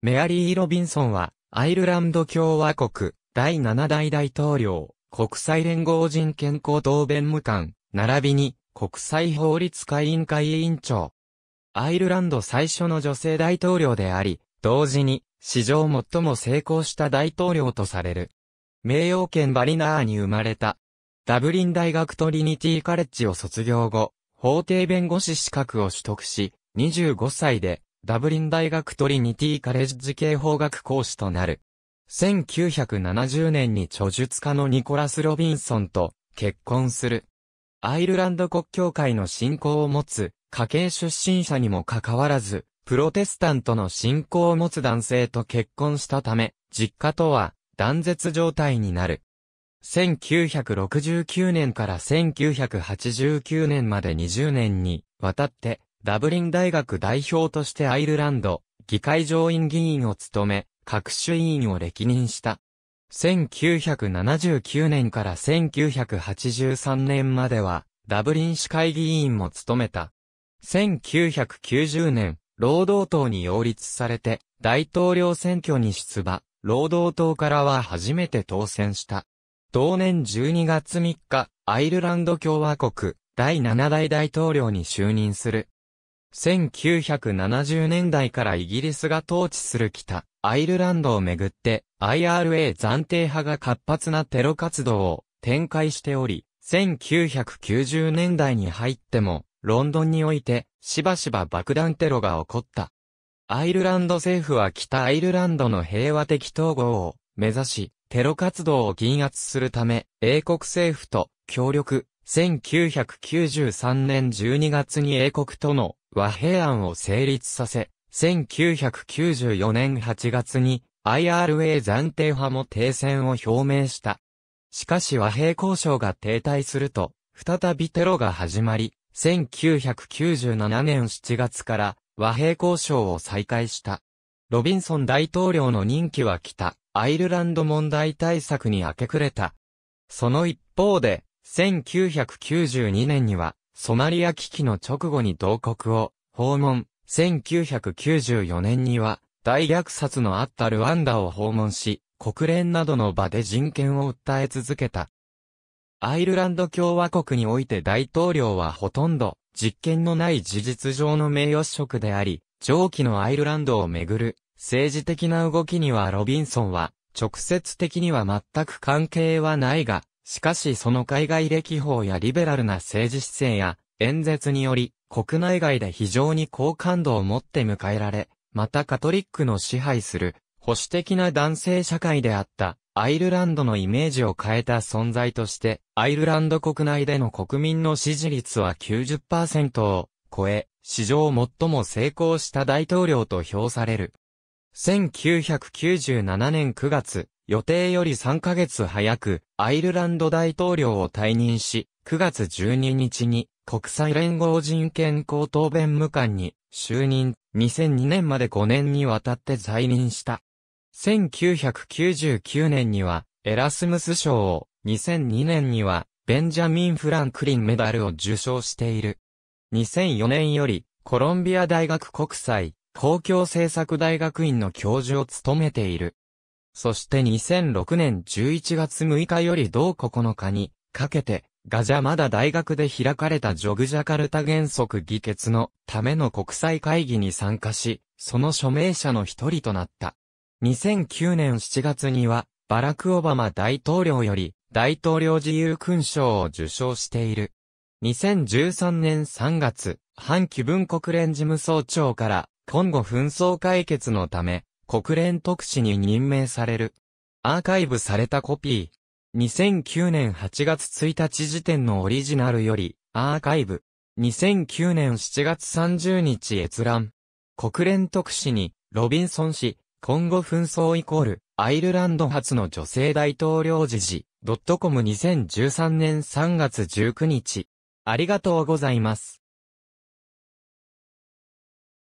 メアリー・ロビンソンは、アイルランド共和国、第7代大統領、国際連合人権高等弁務官、並びに、国際法律会委員会委員長。アイルランド最初の女性大統領であり、同時に、史上最も成功した大統領とされる。名誉県バリナーに生まれた。ダブリン大学トリニティカレッジを卒業後、法廷弁護士資格を取得し、25歳でダブリン大学トリニティカレッジ系法学講師となる。1970年に著述家のニコラス・ロビンソンと結婚する。アイルランド国教会の信仰を持つ、家系出身者にもかかわらず、プロテスタントの信仰を持つ男性と結婚したため、実家とは断絶状態になる。1969年から1989年まで20年にわたってダブリン大学代表としてアイルランド、議会上院議員を務め、各種委員を歴任した。1979年から1983年までは、ダブリン市会議員も務めた。1990年、労働党に擁立されて、大統領選挙に出馬、労働党からは初めて当選した。同年12月3日、アイルランド共和国、第7代大統領に就任する。1970年代からイギリスが統治する北、アイルランドをめぐって、IRA 暫定派が活発なテロ活動を展開しており、1990年代に入っても、ロンドンにおいて、しばしば爆弾テロが起こった。アイルランド政府は北アイルランドの平和的統合を目指し、テロ活動を銀圧するため、英国政府と協力、1993年12月に英国との和平案を成立させ、1994年8月に IRA 暫定派も停戦を表明した。しかし和平交渉が停滞すると、再びテロが始まり、1997年7月から和平交渉を再開した。ロビンソン大統領の任期は来た、アイルランド問題対策に明け暮れた。その一方で、1992年には、ソマリア危機の直後に同国を訪問、1994年には大虐殺のあったルワンダを訪問し、国連などの場で人権を訴え続けた。アイルランド共和国において大統領はほとんど実権のない事実上の名誉職であり、上記のアイルランドをめぐる政治的な動きにはロビンソンは直接的には全く関係はないが、しかしその海外歴訪やリベラルな政治姿勢や演説により国内外で非常に好感度を持って迎えられ、またカトリックの支配する保守的な男性社会であったアイルランドのイメージを変えた存在として、アイルランド国内での国民の支持率は90%を超え、史上最も成功した大統領と評される。1997年9月、予定より3ヶ月早く、アイルランド大統領を退任し、9月12日に、国際連合人権高等弁務官に、就任、2002年まで5年にわたって在任した。1999年には、エラスムス賞を、2002年には、ベンジャミン・フランクリンメダルを受賞している。2004年より、コロンビア大学国際、公共政策大学院の教授を務めている。そして2006年11月6日より同9日に、かけて、ガジャマダ大学で開かれたジョグジャカルタ原則議決のための国際会議に参加し、その署名者の一人となった。2009年7月には、バラク・オバマ大統領より、大統領自由勲章を受章している。2013年3月、反基。文国連事務総長から、今後紛争解決のため、国連特使に任命される。アーカイブされたコピー。2009年8月1日時点のオリジナルより、アーカイブ。2009年7月30日閲覧。国連特使に、ロビンソン氏、今後紛争イコール、アイルランド初の女性大統領時事、ドットコム2013年3月19日。ありがとうございます。